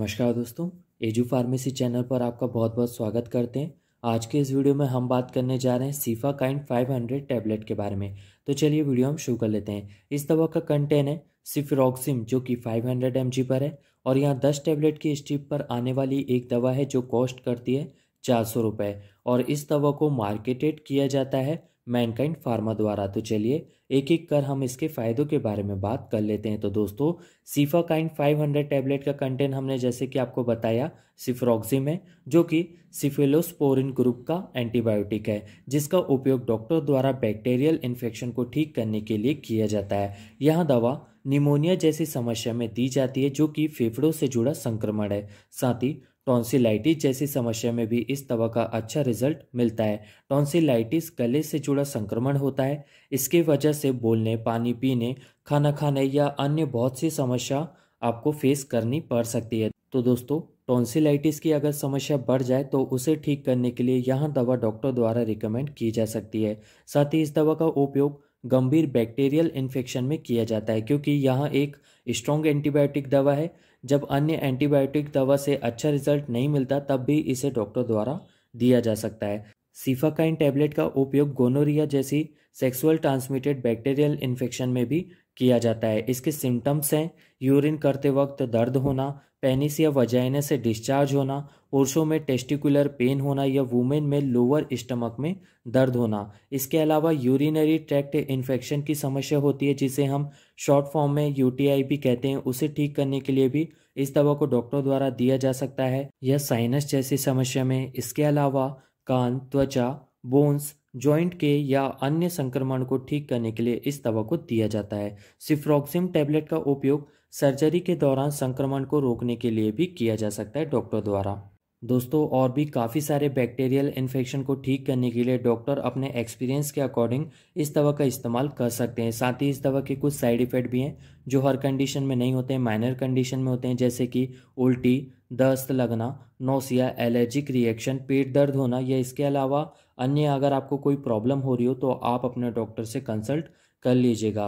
नमस्कार दोस्तों edu pharmacy channel पर आपका बहुत बहुत स्वागत करते हैं आज के इस वीडियो में हम बात करने जा रहे हैं सीफा काइंड 500 टैबलेट के बारे में तो चलिए वीडियो हम शुरू कर लेते हैं इस दवा का कंटेन है सिफिरोक्सिम जो कि 500 हंड्रेड पर है और यहाँ 10 टैबलेट की स्ट्रिप पर आने वाली एक दवा है जो कॉस्ट करती है चार सौ और इस दवा को मार्केटेड किया जाता है मैनकाइंड फार्मा द्वारा तो चलिए एक एक कर हम इसके फ़ायदों के बारे में बात कर लेते हैं तो दोस्तों सीफा काइंड 500 टैबलेट का कंटेंट हमने जैसे कि आपको बताया सिफ्रोक्सिम है जो कि सिफेलोस्पोरिन ग्रुप का एंटीबायोटिक है जिसका उपयोग डॉक्टर द्वारा बैक्टीरियल इन्फेक्शन को ठीक करने के लिए किया जाता है यह दवा निमोनिया जैसी समस्या में दी जाती है जो कि फेफड़ों से जुड़ा संक्रमण है साथ ही टॉन्सिलाइटिस जैसी समस्या में भी इस दवा का अच्छा रिजल्ट मिलता है टॉन्सिलाइटिस गले से जुड़ा संक्रमण होता है इसके वजह से बोलने पानी पीने खाना खाने या अन्य बहुत सी समस्या आपको फेस करनी पड़ सकती है तो दोस्तों टॉन्सिलाइटिस की अगर समस्या बढ़ जाए तो उसे ठीक करने के लिए यह दवा डॉक्टर द्वारा रिकमेंड की जा सकती है साथ ही इस दवा का उपयोग गंभीर बैक्टीरियल इन्फेक्शन में किया जाता है क्योंकि यहाँ एक स्ट्रॉन्ग एंटीबायोटिक दवा है जब अन्य एंटीबायोटिक दवा से अच्छा रिजल्ट नहीं मिलता तब भी इसे डॉक्टर द्वारा दिया जा सकता है सीफाकाइन टैबलेट का उपयोग गोनोरिया जैसी सेक्सुअल ट्रांसमिटेड बैक्टीरियल इन्फेक्शन में भी किया जाता है इसके सिम्टम्स हैं यूरिन करते वक्त दर्द होना पेनिस या वजाइना से डिस्चार्ज होना पुरुषों में टेस्टिकुलर पेन होना या वुमेन में लोअर स्टमक में दर्द होना इसके अलावा यूरिनरी ट्रैक्ट इन्फेक्शन की समस्या होती है जिसे हम शॉर्ट फॉर्म में यूटीआई भी कहते हैं उसे ठीक करने के लिए भी इस दवा को डॉक्टर द्वारा दिया जा सकता है या साइनस जैसी समस्या में इसके अलावा कान त्वचा बोन्स जॉइंट के या अन्य संक्रमण को ठीक करने के लिए इस दवा को दिया जाता है सिफ्रोक्सिम टैबलेट का उपयोग सर्जरी के दौरान संक्रमण को रोकने के लिए भी किया जा सकता है डॉक्टर द्वारा दोस्तों और भी काफ़ी सारे बैक्टीरियल इन्फेक्शन को ठीक करने के लिए डॉक्टर अपने एक्सपीरियंस के अकॉर्डिंग इस दवा का इस्तेमाल कर सकते हैं साथ ही इस दवा के कुछ साइड इफ़ेक्ट भी हैं जो हर कंडीशन में नहीं होते हैं माइनर कंडीशन में होते हैं जैसे कि उल्टी दस्त लगना नोसिया एलर्जिक रिएक्शन पेट दर्द होना या इसके अलावा अन्य अगर आपको कोई प्रॉब्लम हो रही हो तो आप अपने डॉक्टर से कंसल्ट कर लीजिएगा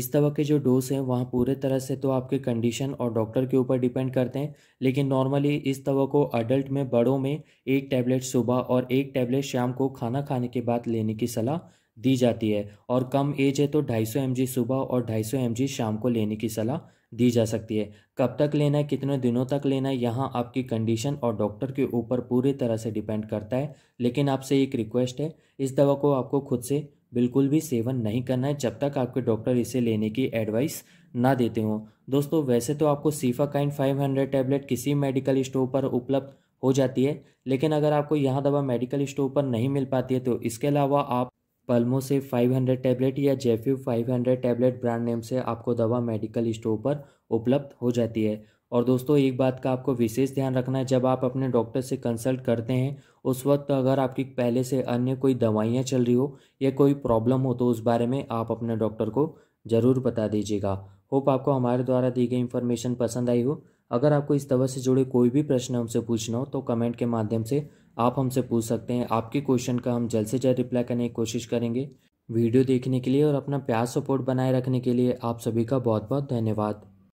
इस दवा के जो डोज हैं वहाँ पूरे तरह से तो आपके कंडीशन और डॉक्टर के ऊपर डिपेंड करते हैं लेकिन नॉर्मली इस दवा को अडल्ट में बड़ों में एक टैबलेट सुबह और एक टैबलेट शाम को खाना खाने के बाद लेने की सलाह दी जाती है और कम एज है तो 250 सौ सुबह और 250 सौ शाम को लेने की सलाह दी जा सकती है कब तक लेना है कितने दिनों तक लेना है यहाँ आपकी कंडीशन और डॉक्टर के ऊपर पूरी तरह से डिपेंड करता है लेकिन आपसे एक रिक्वेस्ट है इस दवा को आपको खुद से बिल्कुल भी सेवन नहीं करना है जब तक आपके डॉक्टर इसे लेने की एडवाइस ना देते हों दोस्तों वैसे तो आपको Cefakind five hundred tablet किसी मेडिकल स्टोर पर उपलब्ध हो जाती है लेकिन अगर आपको यह दवा मेडिकल स्टोर पर नहीं मिल पाती है तो इसके अलावा आप पल्मो से 500 टैबलेट या जेफ्यू 500 टैबलेट ब्रांड नेम से आपको दवा मेडिकल स्टोर पर उपलब्ध हो जाती है और दोस्तों एक बात का आपको विशेष ध्यान रखना है जब आप अपने डॉक्टर से कंसल्ट करते हैं उस वक्त अगर आपकी पहले से अन्य कोई दवाइयाँ चल रही हो या कोई प्रॉब्लम हो तो उस बारे में आप अपने डॉक्टर को ज़रूर बता दीजिएगा होप आपको हमारे द्वारा दी गई इन्फॉर्मेशन पसंद आई हो अगर आपको इस दवा से जुड़े कोई भी प्रश्न हमसे पूछना हो तो कमेंट के माध्यम से आप हमसे पूछ सकते हैं आपके क्वेश्चन का हम जल्द से जल्द रिप्लाई करने की कोशिश करेंगे वीडियो देखने के लिए और अपना प्यार सपोर्ट बनाए रखने के लिए आप सभी का बहुत बहुत धन्यवाद